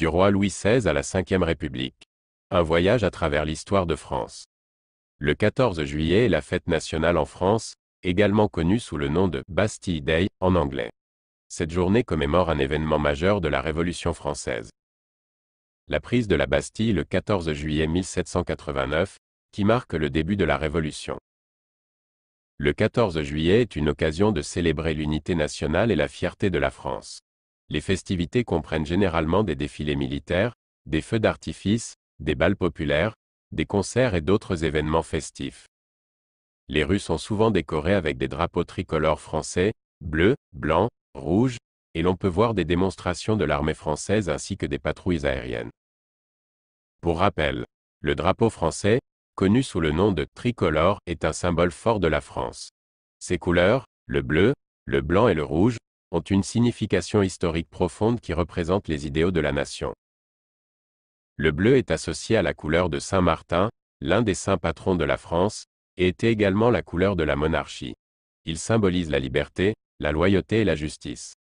Du roi Louis XVI à la Vème République. Un voyage à travers l'histoire de France. Le 14 juillet est la fête nationale en France, également connue sous le nom de Bastille Day en anglais. Cette journée commémore un événement majeur de la Révolution française. La prise de la Bastille le 14 juillet 1789, qui marque le début de la Révolution. Le 14 juillet est une occasion de célébrer l'unité nationale et la fierté de la France les festivités comprennent généralement des défilés militaires, des feux d'artifice, des balles populaires, des concerts et d'autres événements festifs. Les rues sont souvent décorées avec des drapeaux tricolores français, bleu, blanc, rouge, et l'on peut voir des démonstrations de l'armée française ainsi que des patrouilles aériennes. Pour rappel, le drapeau français, connu sous le nom de tricolore, est un symbole fort de la France. Ses couleurs, le bleu, le blanc et le rouge, ont une signification historique profonde qui représente les idéaux de la nation. Le bleu est associé à la couleur de Saint Martin, l'un des saints patrons de la France, et était également la couleur de la monarchie. Il symbolise la liberté, la loyauté et la justice.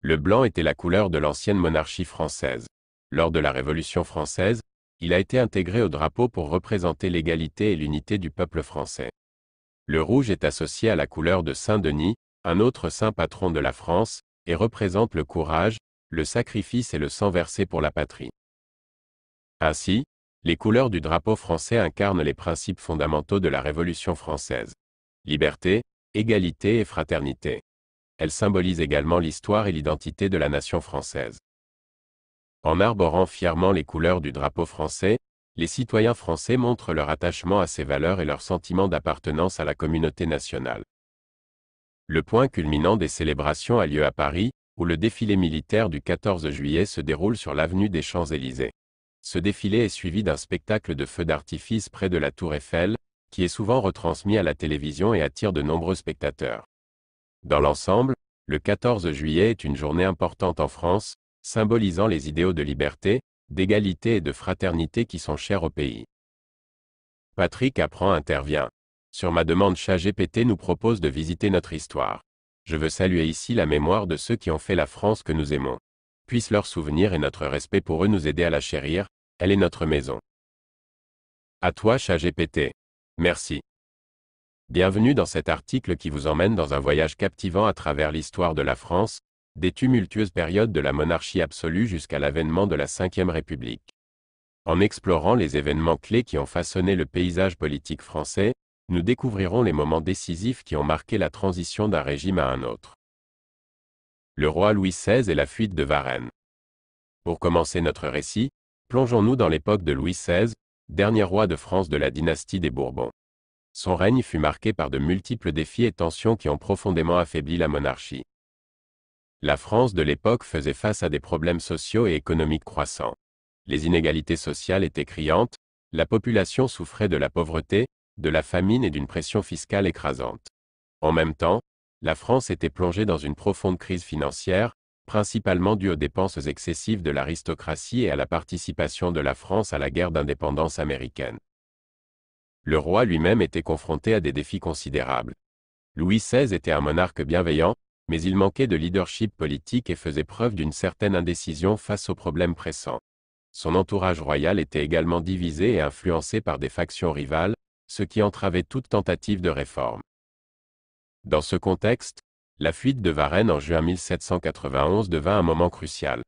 Le blanc était la couleur de l'ancienne monarchie française. Lors de la Révolution française, il a été intégré au drapeau pour représenter l'égalité et l'unité du peuple français. Le rouge est associé à la couleur de Saint-Denis, un autre saint patron de la France, et représente le courage, le sacrifice et le sang versé pour la patrie. Ainsi, les couleurs du drapeau français incarnent les principes fondamentaux de la Révolution française. Liberté, égalité et fraternité. Elles symbolisent également l'histoire et l'identité de la nation française. En arborant fièrement les couleurs du drapeau français, les citoyens français montrent leur attachement à ces valeurs et leur sentiment d'appartenance à la communauté nationale. Le point culminant des célébrations a lieu à Paris, où le défilé militaire du 14 juillet se déroule sur l'avenue des Champs-Élysées. Ce défilé est suivi d'un spectacle de feux d'artifice près de la Tour Eiffel, qui est souvent retransmis à la télévision et attire de nombreux spectateurs. Dans l'ensemble, le 14 juillet est une journée importante en France, symbolisant les idéaux de liberté, d'égalité et de fraternité qui sont chers au pays. Patrick Apprend intervient sur ma demande ChatGPT nous propose de visiter notre histoire. Je veux saluer ici la mémoire de ceux qui ont fait la France que nous aimons. Puissent leurs souvenirs et notre respect pour eux nous aider à la chérir, elle est notre maison. À toi ChatGPT. Merci. Bienvenue dans cet article qui vous emmène dans un voyage captivant à travers l'histoire de la France, des tumultueuses périodes de la monarchie absolue jusqu'à l'avènement de la Ve République. En explorant les événements clés qui ont façonné le paysage politique français, nous découvrirons les moments décisifs qui ont marqué la transition d'un régime à un autre. Le roi Louis XVI et la fuite de Varennes. Pour commencer notre récit, plongeons-nous dans l'époque de Louis XVI, dernier roi de France de la dynastie des Bourbons. Son règne fut marqué par de multiples défis et tensions qui ont profondément affaibli la monarchie. La France de l'époque faisait face à des problèmes sociaux et économiques croissants. Les inégalités sociales étaient criantes, la population souffrait de la pauvreté, de la famine et d'une pression fiscale écrasante. En même temps, la France était plongée dans une profonde crise financière, principalement due aux dépenses excessives de l'aristocratie et à la participation de la France à la guerre d'indépendance américaine. Le roi lui-même était confronté à des défis considérables. Louis XVI était un monarque bienveillant, mais il manquait de leadership politique et faisait preuve d'une certaine indécision face aux problèmes pressants. Son entourage royal était également divisé et influencé par des factions rivales, ce qui entravait toute tentative de réforme. Dans ce contexte, la fuite de Varennes en juin 1791 devint un moment crucial.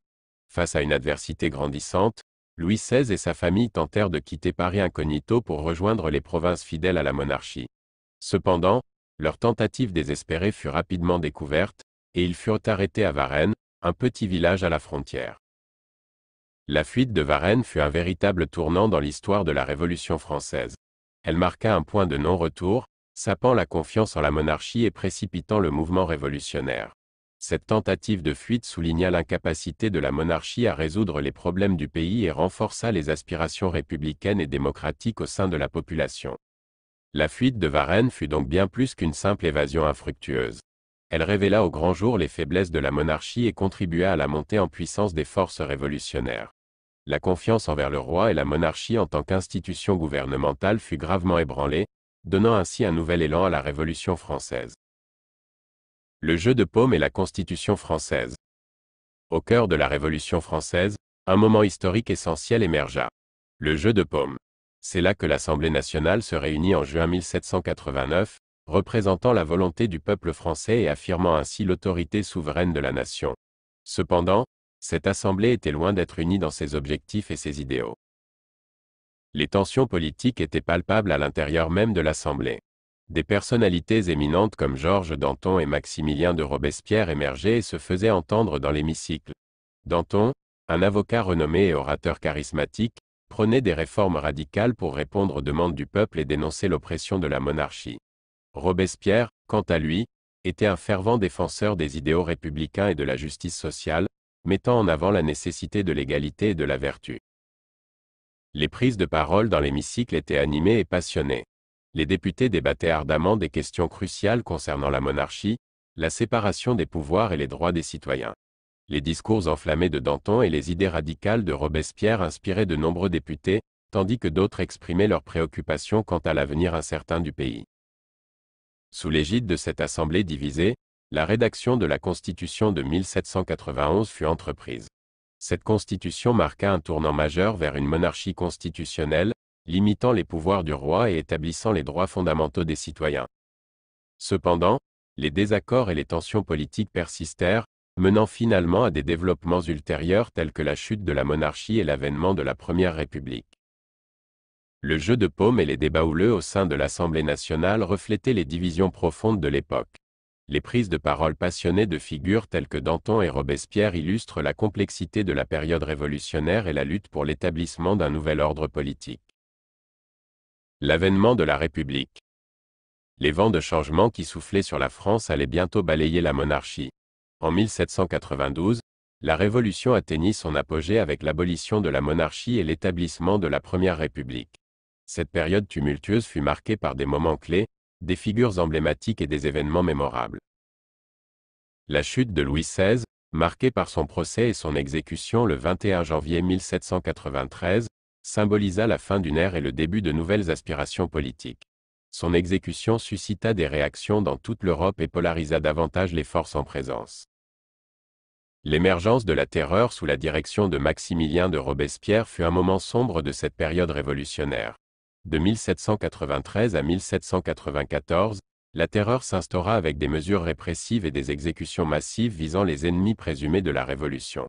Face à une adversité grandissante, Louis XVI et sa famille tentèrent de quitter Paris incognito pour rejoindre les provinces fidèles à la monarchie. Cependant, leur tentative désespérée fut rapidement découverte, et ils furent arrêtés à Varennes, un petit village à la frontière. La fuite de Varennes fut un véritable tournant dans l'histoire de la Révolution française elle marqua un point de non-retour, sapant la confiance en la monarchie et précipitant le mouvement révolutionnaire. Cette tentative de fuite souligna l'incapacité de la monarchie à résoudre les problèmes du pays et renforça les aspirations républicaines et démocratiques au sein de la population. La fuite de Varennes fut donc bien plus qu'une simple évasion infructueuse. Elle révéla au grand jour les faiblesses de la monarchie et contribua à la montée en puissance des forces révolutionnaires la confiance envers le roi et la monarchie en tant qu'institution gouvernementale fut gravement ébranlée, donnant ainsi un nouvel élan à la Révolution française. Le jeu de paume et la Constitution française. Au cœur de la Révolution française, un moment historique essentiel émergea. Le jeu de paume. C'est là que l'Assemblée nationale se réunit en juin 1789, représentant la volonté du peuple français et affirmant ainsi l'autorité souveraine de la nation. Cependant, cette assemblée était loin d'être unie dans ses objectifs et ses idéaux. Les tensions politiques étaient palpables à l'intérieur même de l'Assemblée. Des personnalités éminentes comme Georges Danton et Maximilien de Robespierre émergeaient et se faisaient entendre dans l'hémicycle. Danton, un avocat renommé et orateur charismatique, prenait des réformes radicales pour répondre aux demandes du peuple et dénoncer l'oppression de la monarchie. Robespierre, quant à lui, était un fervent défenseur des idéaux républicains et de la justice sociale, mettant en avant la nécessité de l'égalité et de la vertu. Les prises de parole dans l'hémicycle étaient animées et passionnées. Les députés débattaient ardemment des questions cruciales concernant la monarchie, la séparation des pouvoirs et les droits des citoyens. Les discours enflammés de Danton et les idées radicales de Robespierre inspiraient de nombreux députés, tandis que d'autres exprimaient leurs préoccupations quant à l'avenir incertain du pays. Sous l'égide de cette assemblée divisée, la rédaction de la Constitution de 1791 fut entreprise. Cette Constitution marqua un tournant majeur vers une monarchie constitutionnelle, limitant les pouvoirs du roi et établissant les droits fondamentaux des citoyens. Cependant, les désaccords et les tensions politiques persistèrent, menant finalement à des développements ultérieurs tels que la chute de la monarchie et l'avènement de la Première République. Le jeu de paume et les débats houleux au sein de l'Assemblée nationale reflétaient les divisions profondes de l'époque. Les prises de parole passionnées de figures telles que Danton et Robespierre illustrent la complexité de la période révolutionnaire et la lutte pour l'établissement d'un nouvel ordre politique. L'avènement de la République. Les vents de changement qui soufflaient sur la France allaient bientôt balayer la monarchie. En 1792, la Révolution atteignit son apogée avec l'abolition de la monarchie et l'établissement de la Première République. Cette période tumultueuse fut marquée par des moments clés, des figures emblématiques et des événements mémorables. La chute de Louis XVI, marquée par son procès et son exécution le 21 janvier 1793, symbolisa la fin d'une ère et le début de nouvelles aspirations politiques. Son exécution suscita des réactions dans toute l'Europe et polarisa davantage les forces en présence. L'émergence de la terreur sous la direction de Maximilien de Robespierre fut un moment sombre de cette période révolutionnaire. De 1793 à 1794, la terreur s'instaura avec des mesures répressives et des exécutions massives visant les ennemis présumés de la Révolution.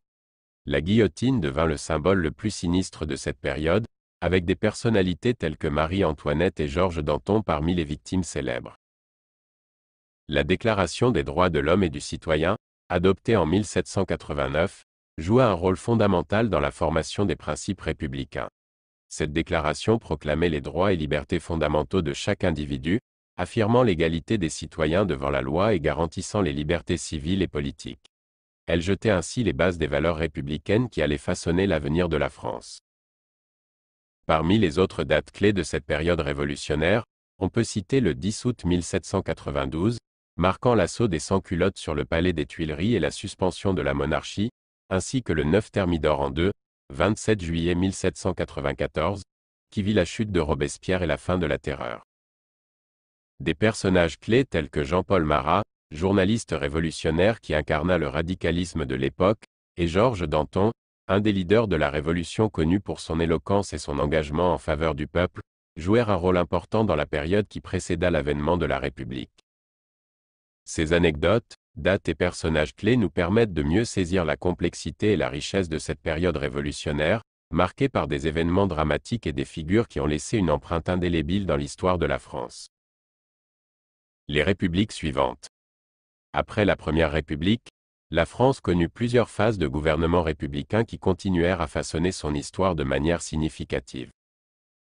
La guillotine devint le symbole le plus sinistre de cette période, avec des personnalités telles que Marie-Antoinette et Georges Danton parmi les victimes célèbres. La Déclaration des droits de l'homme et du citoyen, adoptée en 1789, joua un rôle fondamental dans la formation des principes républicains. Cette déclaration proclamait les droits et libertés fondamentaux de chaque individu, affirmant l'égalité des citoyens devant la loi et garantissant les libertés civiles et politiques. Elle jetait ainsi les bases des valeurs républicaines qui allaient façonner l'avenir de la France. Parmi les autres dates clés de cette période révolutionnaire, on peut citer le 10 août 1792, marquant l'assaut des sans-culottes sur le palais des Tuileries et la suspension de la monarchie, ainsi que le 9 Thermidor en deux, 27 juillet 1794, qui vit la chute de Robespierre et la fin de la terreur. Des personnages clés tels que Jean-Paul Marat, journaliste révolutionnaire qui incarna le radicalisme de l'époque, et Georges Danton, un des leaders de la Révolution connu pour son éloquence et son engagement en faveur du peuple, jouèrent un rôle important dans la période qui précéda l'avènement de la République. Ces anecdotes, dates et personnages clés nous permettent de mieux saisir la complexité et la richesse de cette période révolutionnaire, marquée par des événements dramatiques et des figures qui ont laissé une empreinte indélébile dans l'histoire de la France. Les républiques suivantes. Après la Première République, la France connut plusieurs phases de gouvernement républicain qui continuèrent à façonner son histoire de manière significative.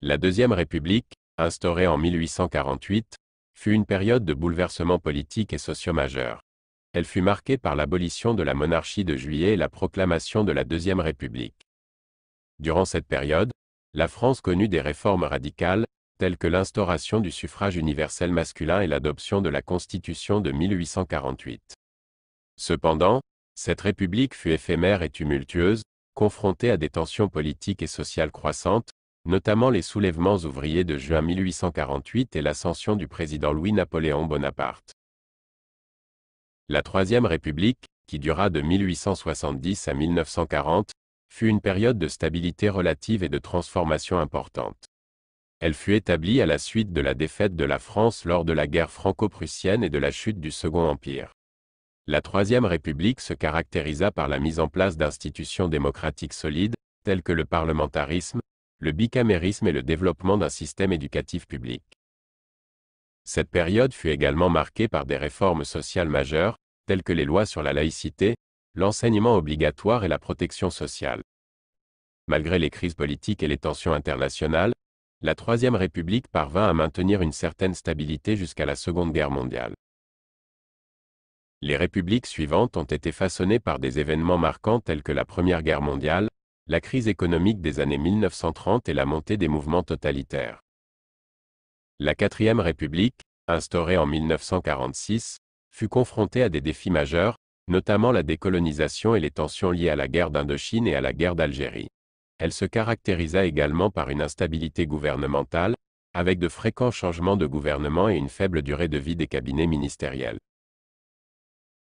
La Deuxième République, instaurée en 1848, fut une période de bouleversements politiques et sociaux majeurs elle fut marquée par l'abolition de la monarchie de juillet et la proclamation de la Deuxième République. Durant cette période, la France connut des réformes radicales, telles que l'instauration du suffrage universel masculin et l'adoption de la Constitution de 1848. Cependant, cette République fut éphémère et tumultueuse, confrontée à des tensions politiques et sociales croissantes, notamment les soulèvements ouvriers de juin 1848 et l'ascension du président Louis-Napoléon Bonaparte. La Troisième République, qui dura de 1870 à 1940, fut une période de stabilité relative et de transformation importante. Elle fut établie à la suite de la défaite de la France lors de la guerre franco-prussienne et de la chute du Second Empire. La Troisième République se caractérisa par la mise en place d'institutions démocratiques solides, telles que le parlementarisme, le bicamérisme et le développement d'un système éducatif public. Cette période fut également marquée par des réformes sociales majeures, telles que les lois sur la laïcité, l'enseignement obligatoire et la protection sociale. Malgré les crises politiques et les tensions internationales, la Troisième République parvint à maintenir une certaine stabilité jusqu'à la Seconde Guerre mondiale. Les républiques suivantes ont été façonnées par des événements marquants tels que la Première Guerre mondiale, la crise économique des années 1930 et la montée des mouvements totalitaires. La Quatrième République, instaurée en 1946, fut confrontée à des défis majeurs, notamment la décolonisation et les tensions liées à la guerre d'Indochine et à la guerre d'Algérie. Elle se caractérisa également par une instabilité gouvernementale, avec de fréquents changements de gouvernement et une faible durée de vie des cabinets ministériels.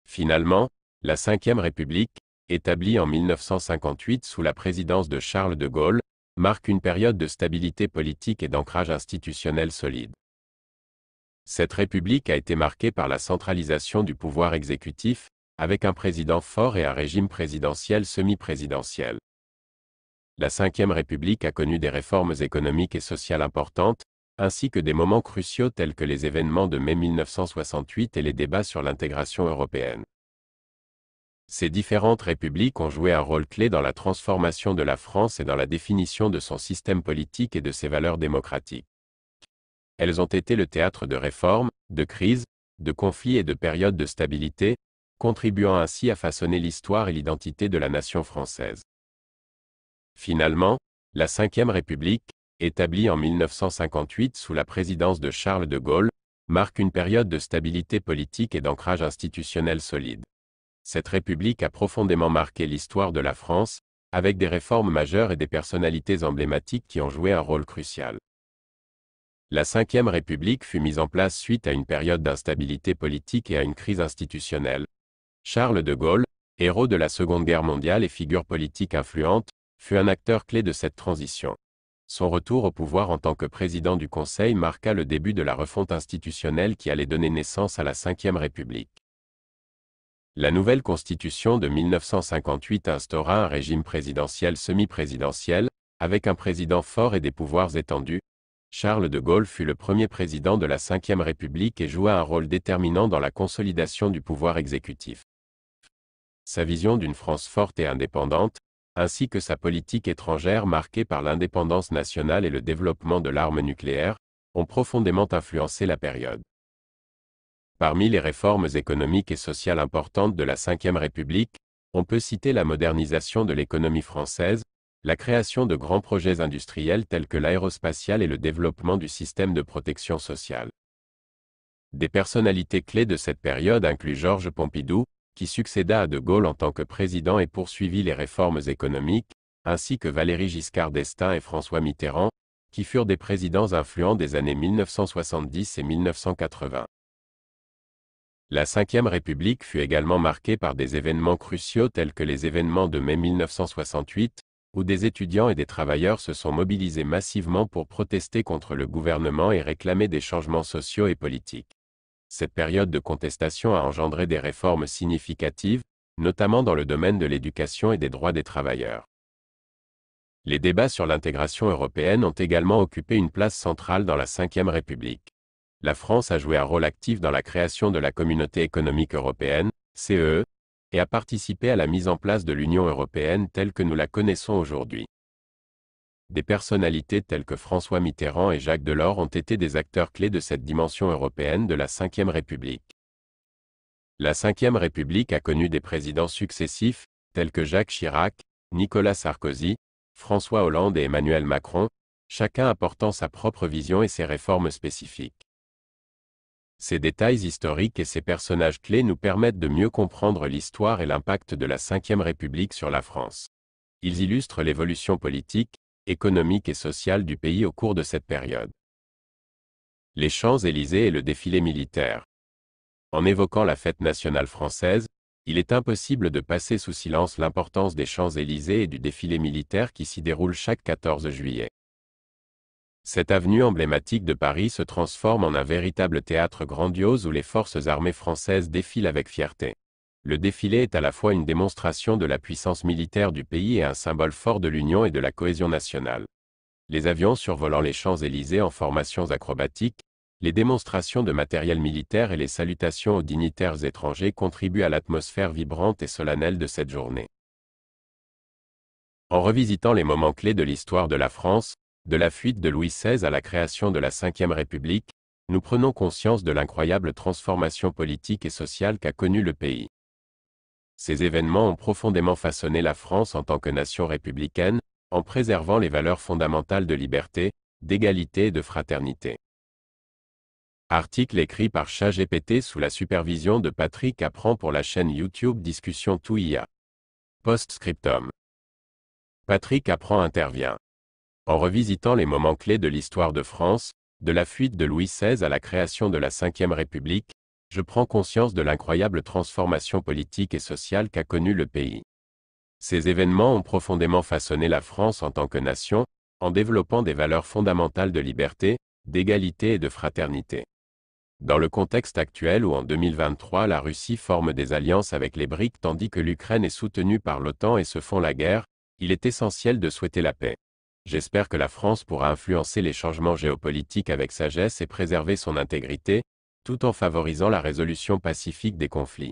Finalement, la Ve République, établie en 1958 sous la présidence de Charles de Gaulle, marque une période de stabilité politique et d'ancrage institutionnel solide. Cette République a été marquée par la centralisation du pouvoir exécutif, avec un président fort et un régime présidentiel semi-présidentiel. La Ve République a connu des réformes économiques et sociales importantes, ainsi que des moments cruciaux tels que les événements de mai 1968 et les débats sur l'intégration européenne. Ces différentes républiques ont joué un rôle clé dans la transformation de la France et dans la définition de son système politique et de ses valeurs démocratiques. Elles ont été le théâtre de réformes, de crises, de conflits et de périodes de stabilité, contribuant ainsi à façonner l'histoire et l'identité de la nation française. Finalement, la Ve République, établie en 1958 sous la présidence de Charles de Gaulle, marque une période de stabilité politique et d'ancrage institutionnel solide cette République a profondément marqué l'histoire de la France, avec des réformes majeures et des personnalités emblématiques qui ont joué un rôle crucial. La Ve République fut mise en place suite à une période d'instabilité politique et à une crise institutionnelle. Charles de Gaulle, héros de la Seconde Guerre mondiale et figure politique influente, fut un acteur clé de cette transition. Son retour au pouvoir en tant que président du Conseil marqua le début de la refonte institutionnelle qui allait donner naissance à la Ve République. La nouvelle constitution de 1958 instaura un régime présidentiel semi-présidentiel, avec un président fort et des pouvoirs étendus. Charles de Gaulle fut le premier président de la Ve République et joua un rôle déterminant dans la consolidation du pouvoir exécutif. Sa vision d'une France forte et indépendante, ainsi que sa politique étrangère marquée par l'indépendance nationale et le développement de l'arme nucléaire, ont profondément influencé la période. Parmi les réformes économiques et sociales importantes de la Ve République, on peut citer la modernisation de l'économie française, la création de grands projets industriels tels que l'aérospatial et le développement du système de protection sociale. Des personnalités clés de cette période incluent Georges Pompidou, qui succéda à De Gaulle en tant que président et poursuivit les réformes économiques, ainsi que Valéry Giscard d'Estaing et François Mitterrand, qui furent des présidents influents des années 1970 et 1980. La Ve République fut également marquée par des événements cruciaux tels que les événements de mai 1968, où des étudiants et des travailleurs se sont mobilisés massivement pour protester contre le gouvernement et réclamer des changements sociaux et politiques. Cette période de contestation a engendré des réformes significatives, notamment dans le domaine de l'éducation et des droits des travailleurs. Les débats sur l'intégration européenne ont également occupé une place centrale dans la Ve République la France a joué un rôle actif dans la création de la Communauté économique européenne, CEE, e, et a participé à la mise en place de l'Union européenne telle que nous la connaissons aujourd'hui. Des personnalités telles que François Mitterrand et Jacques Delors ont été des acteurs clés de cette dimension européenne de la Ve République. La Ve République a connu des présidents successifs, tels que Jacques Chirac, Nicolas Sarkozy, François Hollande et Emmanuel Macron, chacun apportant sa propre vision et ses réformes spécifiques. Ces détails historiques et ces personnages clés nous permettent de mieux comprendre l'histoire et l'impact de la Ve République sur la France. Ils illustrent l'évolution politique, économique et sociale du pays au cours de cette période. Les Champs-Élysées et le défilé militaire. En évoquant la fête nationale française, il est impossible de passer sous silence l'importance des Champs-Élysées et du défilé militaire qui s'y déroule chaque 14 juillet cette avenue emblématique de Paris se transforme en un véritable théâtre grandiose où les forces armées françaises défilent avec fierté. Le défilé est à la fois une démonstration de la puissance militaire du pays et un symbole fort de l'union et de la cohésion nationale. Les avions survolant les Champs-Élysées en formations acrobatiques, les démonstrations de matériel militaire et les salutations aux dignitaires étrangers contribuent à l'atmosphère vibrante et solennelle de cette journée. En revisitant les moments clés de l'histoire de la France, de la fuite de Louis XVI à la création de la Ve République, nous prenons conscience de l'incroyable transformation politique et sociale qu'a connue le pays. Ces événements ont profondément façonné la France en tant que nation républicaine, en préservant les valeurs fondamentales de liberté, d'égalité et de fraternité. Article écrit par ChatGPT sous la supervision de Patrick Apprend pour la chaîne YouTube Discussion Tout IA. Post-scriptum. Patrick Apprend intervient en revisitant les moments clés de l'histoire de France, de la fuite de Louis XVI à la création de la Ve République, je prends conscience de l'incroyable transformation politique et sociale qu'a connue le pays. Ces événements ont profondément façonné la France en tant que nation, en développant des valeurs fondamentales de liberté, d'égalité et de fraternité. Dans le contexte actuel où en 2023 la Russie forme des alliances avec les BRICS tandis que l'Ukraine est soutenue par l'OTAN et se font la guerre, il est essentiel de souhaiter la paix. J'espère que la France pourra influencer les changements géopolitiques avec sagesse et préserver son intégrité, tout en favorisant la résolution pacifique des conflits.